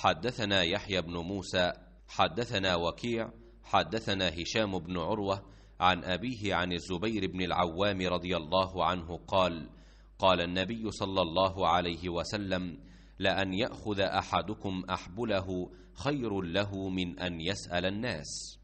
حدثنا يحيى بن موسى حدثنا وكيع حدثنا هشام بن عروه عن ابيه عن الزبير بن العوام رضي الله عنه قال قال النبي صلى الله عليه وسلم لان ياخذ احدكم احبله خير له من ان يسال الناس